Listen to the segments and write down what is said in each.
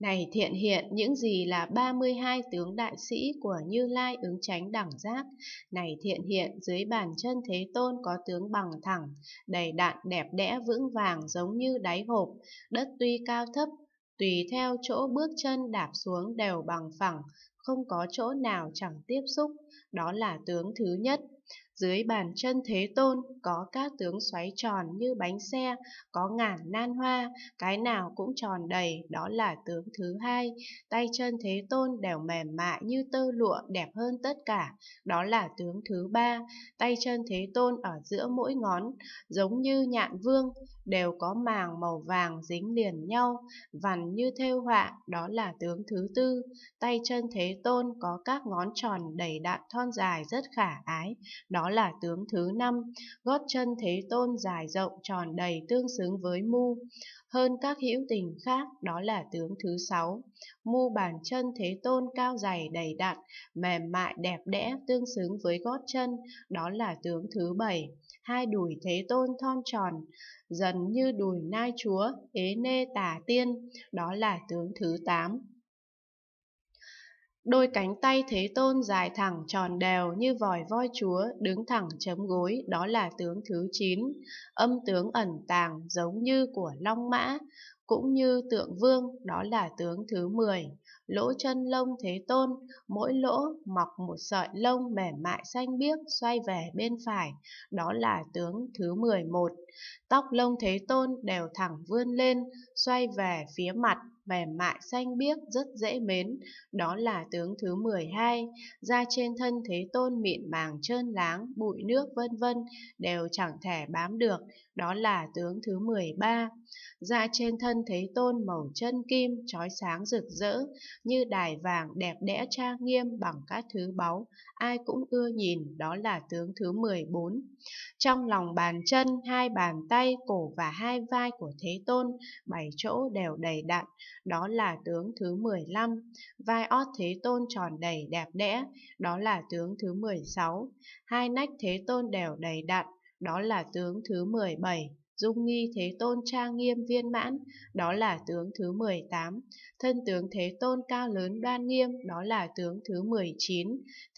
Này thiện hiện những gì là 32 tướng đại sĩ của Như Lai ứng tránh đẳng giác. Này thiện hiện dưới bàn chân Thế Tôn có tướng bằng thẳng, đầy đạn đẹp đẽ vững vàng giống như đáy hộp, đất tuy cao thấp, tùy theo chỗ bước chân đạp xuống đều bằng phẳng, không có chỗ nào chẳng tiếp xúc, đó là tướng thứ nhất. Dưới bàn chân Thế Tôn có các tướng xoáy tròn như bánh xe, có ngàn nan hoa, cái nào cũng tròn đầy, đó là tướng thứ hai. Tay chân Thế Tôn đều mềm mại như tơ lụa đẹp hơn tất cả, đó là tướng thứ ba. Tay chân Thế Tôn ở giữa mỗi ngón, giống như nhạn vương, đều có màng màu vàng dính liền nhau, vằn như thêu họa, đó là tướng thứ tư. Tay chân Thế Tôn có các ngón tròn đầy đặn thon dài rất khả ái, đó đó là tướng thứ năm, gót chân thế tôn dài rộng tròn đầy tương xứng với mu, hơn các hữu tình khác, đó là tướng thứ sáu, mu bàn chân thế tôn cao dày đầy đặn, mềm mại đẹp đẽ tương xứng với gót chân, đó là tướng thứ bảy, hai đùi thế tôn thon tròn, dần như đùi nai chúa, ế nê tà tiên, đó là tướng thứ tám Đôi cánh tay Thế Tôn dài thẳng tròn đều như vòi voi chúa, đứng thẳng chấm gối, đó là tướng thứ 9, âm tướng ẩn tàng giống như của Long Mã, cũng như tượng vương, đó là tướng thứ 10. Lỗ chân lông Thế Tôn, mỗi lỗ mọc một sợi lông mềm mại xanh biếc xoay về bên phải, đó là tướng thứ 11. Tóc lông Thế Tôn đều thẳng vươn lên, xoay về phía mặt, mềm mại xanh biếc rất dễ mến, đó là tướng thứ 12. Da trên thân Thế Tôn mịn màng trơn láng, bụi nước vân vân đều chẳng thể bám được, đó là tướng thứ 13. Da trên thân Thế Tôn màu chân kim, trói sáng rực rỡ, như đài vàng đẹp đẽ trang nghiêm bằng các thứ báu, ai cũng ưa nhìn, đó là tướng thứ 14. Trong lòng bàn chân, hai bàn tay, cổ và hai vai của Thế Tôn, bảy chỗ đều đầy đặn, đó là tướng thứ 15, vai ót thế tôn tròn đầy đẹp đẽ, đó là tướng thứ 16, hai nách thế tôn đều đầy đặn, đó là tướng thứ 17, dung nghi thế tôn trang nghiêm viên mãn, đó là tướng thứ 18, thân tướng thế tôn cao lớn đoan nghiêm, đó là tướng thứ 19,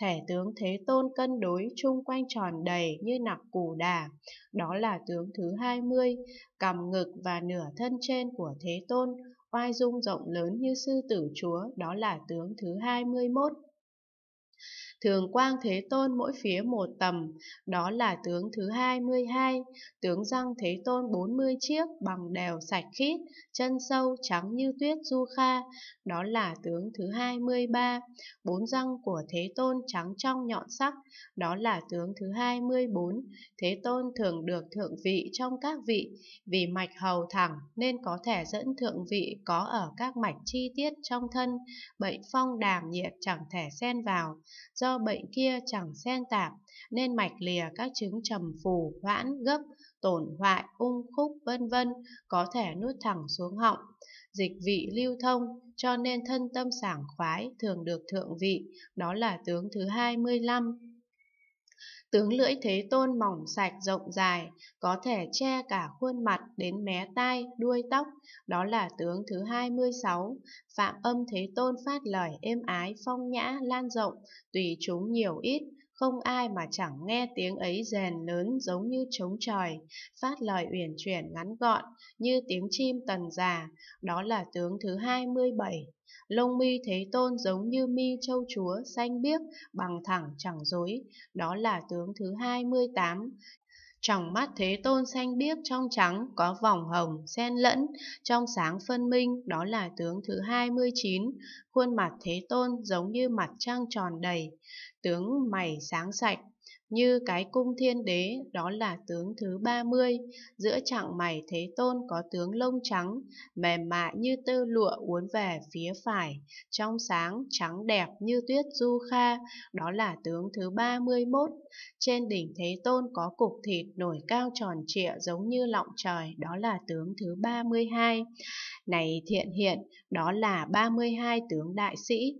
thể tướng thế tôn cân đối chung quanh tròn đầy như nặc củ đà, đó là tướng thứ 20, cầm ngực và nửa thân trên của thế tôn, oai dung rộng lớn như sư tử chúa, đó là tướng thứ 21. Thường Quang Thế Tôn mỗi phía một tầm, đó là tướng thứ hai mươi hai tướng răng Thế Tôn bốn mươi chiếc bằng đều sạch khít, chân sâu trắng như tuyết du kha, đó là tướng thứ hai mươi ba bốn răng của Thế Tôn trắng trong nhọn sắc, đó là tướng thứ hai mươi bốn Thế Tôn thường được thượng vị trong các vị, vì mạch hầu thẳng nên có thể dẫn thượng vị có ở các mạch chi tiết trong thân, bệnh phong đàm nhiệt chẳng thể xen vào, do do bệnh kia chẳng xen tạp nên mạch lìa các chứng trầm phù, hoãn, gấp, tổn hoại, ung khúc vân vân có thể nuốt thẳng xuống họng. Dịch vị lưu thông cho nên thân tâm sảng khoái thường được thượng vị, đó là tướng thứ 25. Tướng lưỡi thế tôn mỏng sạch rộng dài, có thể che cả khuôn mặt đến mé tai, đuôi tóc, đó là tướng thứ 26. Phạm âm thế tôn phát lời êm ái phong nhã lan rộng, tùy chúng nhiều ít, không ai mà chẳng nghe tiếng ấy rèn lớn giống như trống tròi, phát lời uyển chuyển ngắn gọn như tiếng chim tần già, đó là tướng thứ hai mươi bảy Lông mi Thế Tôn giống như mi châu chúa, xanh biếc, bằng thẳng chẳng rối, đó là tướng thứ hai mươi tám trong mắt Thế Tôn xanh biếc trong trắng có vòng hồng xen lẫn, trong sáng phân minh đó là tướng thứ 29, khuôn mặt Thế Tôn giống như mặt trăng tròn đầy, tướng mày sáng sạch, như cái cung thiên đế đó là tướng thứ 30, giữa trạng mày thế tôn có tướng lông trắng, mềm mại như tơ lụa uốn về phía phải, trong sáng trắng đẹp như tuyết du kha, đó là tướng thứ 31. Trên đỉnh thế tôn có cục thịt nổi cao tròn trịa giống như lọng trời, đó là tướng thứ 32. Này thiện hiện, đó là 32 tướng đại sĩ,